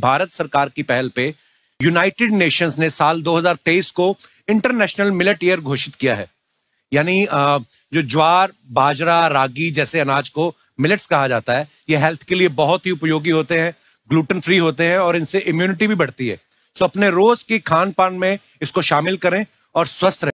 भारत सरकार की पहल पे यूनाइटेड नेशंस ने साल 2023 को इंटरनेशनल मिलेट ईयर घोषित किया है यानी जो ज्वार बाजरा रागी जैसे अनाज को मिलेट्स कहा जाता है ये हेल्थ के लिए बहुत ही उपयोगी होते हैं ग्लूटेन फ्री होते हैं और इनसे इम्यूनिटी भी बढ़ती है सो अपने रोज की खान पान में इसको शामिल करें और स्वस्थ